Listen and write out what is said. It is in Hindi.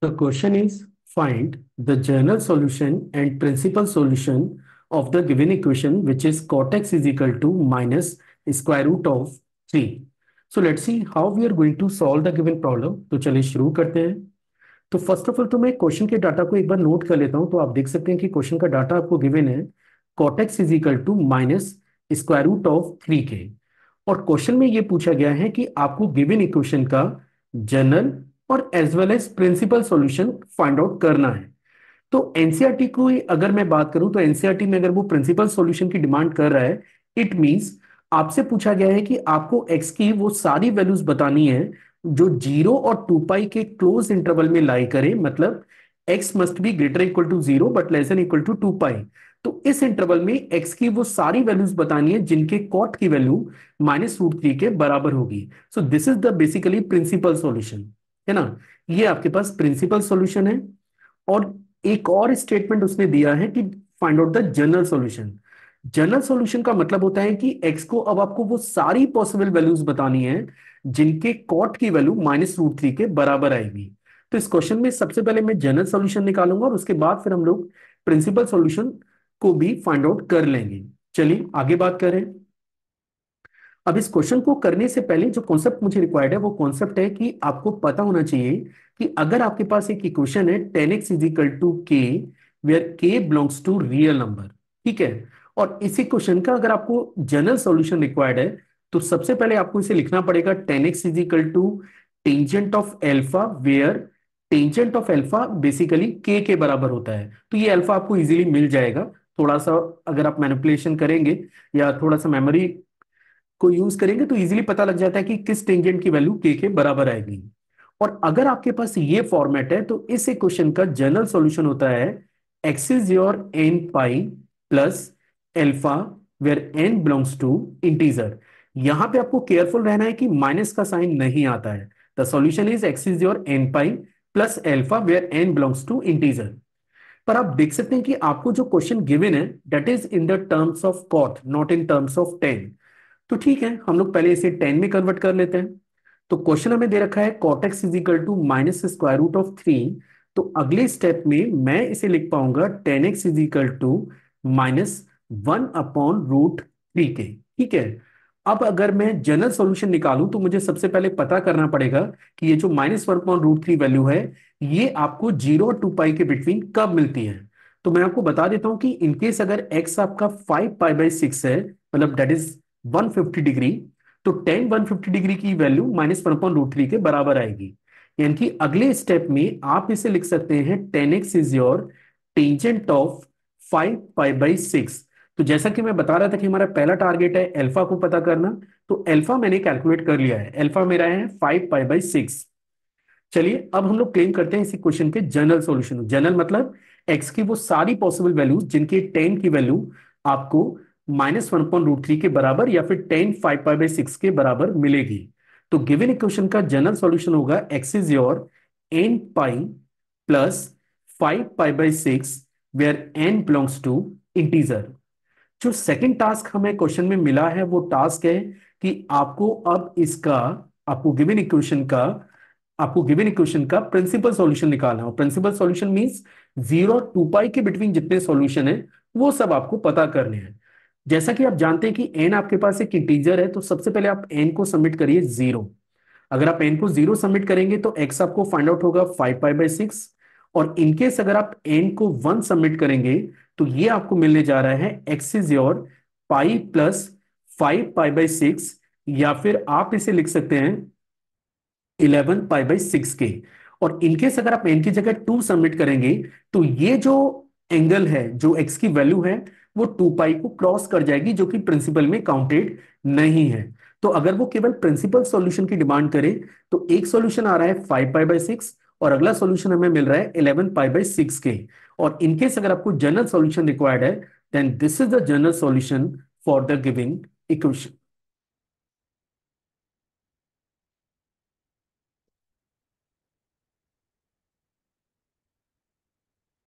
The question is find the general solution and principal solution of the given equation which is cot x is equal to minus square root of 3. So let's see how we are going to solve the given problem. तो चलिए शुरू करते हैं तो फर्स्ट ऑफ ऑल तो मैं क्वेश्चन के डाटा को एक बार नोट कर लेता हूं तो आप देख सकते हैं कि क्वेश्चन का डाटा आपको गिवन है cot x is equal to minus square root of three के और क्वेश्चन में ये पूछा गया है कि आपको गिवन इक्वेशन का जनरल और as well as principal solution find out करना है तो एनसीआरटी e को अगर मैं बात करूं तो एनसीआरटी e में अगर वो प्रिंसिपल सॉल्यूशन की डिमांड कर रहा है इट मींस आपसे पूछा गया है कि आपको एक्स की वो सारी वैल्यूज बतानी है जो जीरो और टू पाई के क्लोज इंटरवल में लाई करे मतलब x must be greater equal to zero but less than equal to two pi तो इस इंटरवल में एक्स की वो सारी वैल्यूज बतानी है जिनके कॉट की वैल्यू माइनस रूट थ्री के बराबर होगी so this is the basically principal solution है ना ये आपके पास प्रिंसिपल सॉल्यूशन है और एक और स्टेटमेंट उसने दिया है कि find out the general solution general solution का मतलब होता है कि एक्स को अब आपको वो सारी पॉसिबल वैल्यूज बतानी है जिनके कॉट की वैल्यू माइनस रूट थ्री के बराबर आएगी तो इस क्वेश्चन में सबसे पहले मैं जनरल सॉल्यूशन निकालूंगा और उसके बाद फिर हम लोग प्रिंसिपल सॉल्यूशन को भी फाइंड आउट कर लेंगे चलिए आगे बात करें अब इस क्वेश्चन को करने से पहले जो कॉन्सेप्ट मुझे रिक्वायर्ड है वो कॉन्सेप्ट है कि आपको पता होना चाहिए कि अगर आपके पास एक इक्वेशन है tan x is equal to k where k belongs to real number ठीक है और इसी क्वेश्चन का अगर आपको जनरल सॉल्यूशन रिक्वायर्ड है तो सबसे पहले आपको इसे लिखना पड़ेगा tan x is equal to tangent of alpha where tangent of alpha basically k के बराबर होता है तो ये एल्फा आपको इजीली मिल जाएगा थोड़ा सा अगर आप मैनिपुलेशन करेंगे या थोड़ा सा मेमोरी को यूज करेंगे तो इजीली पता लग जाता है कि किस टेंजेंट की वैल्यू के के बराबर आएगी और अगर आपके पास ये फॉर्मेट है तो इस क्वेश्चन का जनरल सॉल्यूशन होता है x is your n pi plus alpha where n belongs to integer यहां पे आपको केयरफुल रहना है कि माइनस का साइन नहीं आता है the solution is is your n pi plus alpha where n belongs to integer पर आप देख सकते हैं कि आपको जो क्वेश्चन गिवन है that is in the terms of cot not in terms of tan तो ठीक है हम लोग पहले इसे टेन में कन्वर्ट कर लेते हैं तो क्वेश्चन हमें दे रखा है cot x is equal to minus square root of three तो अगले स्टेप में मैं इसे लिख पाऊंगा tan x is equal to minus one upon root three के ठीक है अब अगर मैं जनरल सॉल्यूशन निकालूं तो मुझे सबसे पहले पता करना पड़ेगा कि ये जो minus one upon root three value है ये आपको जीरो और टू पाई के बिटवीन कब मिलती है तो मैं आपको बता देता हूं कि इनकेस अगर एक्स आपका फाइव पाई बाई सिक्स है मतलब डेट इज 150 डिग्री तो टेन 150 डिग्री की value minus one point root three के बराबर आएगी यानी कि अगले स्टेप में आप इसे लिख सकते हैं tan x is your tangent of five pi by six तो जैसा कि मैं बता रहा था कि हमारा पहला टारगेट है एल्फा को पता करना तो एल्फा मैंने कैलकुलेट कर लिया है एल्फा मेरा है फाइव पाई बाई सिक्स चलिए अब हम लोग क्लेम करते हैं इसी क्वेश्चन के जनरल सॉल्यूशन जनरल मतलब एक्स की वो सारी पॉसिबल वैल्यूज जिनके टेन की वैल्यू आपको minus one point root three के बराबर या फिर tan five five by six के बराबर मिलेगी तो गिवन इक्वेशन का जनरल सॉल्यूशन होगा x is your n pi plus five pi by six where n belongs to integer जो सेकेंड टास्क हमें क्वेश्चन में मिला है वो टास्क है कि आपको अब इसका आपको गिवन इक्वेशन का आपको गिवन इक्वेशन का प्रिंसिपल सॉल्यूशन निकालना है principal solution means zero to pi के बिटवीन जितने सॉल्यूशन है वो सब आपको पता करने हैं जैसा कि आप जानते हैं कि एन आपके पास एक इंटीजर है तो सबसे पहले आप एन को सबमिट करिए जीरो अगर आप एन को जीरो सबमिट करेंगे तो एक्स आपको फाइंड आउट होगा फाइव पाई बाई सिक्स और इनकेस अगर आप एन को वन सबमिट करेंगे तो ये आपको मिलने जा रहा है x is your pi plus five pi by six या फिर आप इसे लिख सकते हैं इलेवन पाई बाई सिक्स के और इनकेस अगर आप एन की जगह टू सबमिट करेंगे तो ये जो एंगल है जो एक्स की वैल्यू है वो टू पाई को क्रॉस कर जाएगी जो कि प्रिंसिपल में काउंटेड नहीं है तो अगर वो केवल प्रिंसिपल सॉल्यूशन की डिमांड करे तो एक सॉल्यूशन आ रहा है फाइव पाई बाई सिक्स और अगला सॉल्यूशन हमें मिल रहा है इलेवन पाई बाई सिक्स के और इनकेस अगर आपको जनरल सॉल्यूशन रिक्वायर्ड है then this is the general solution for the giving equation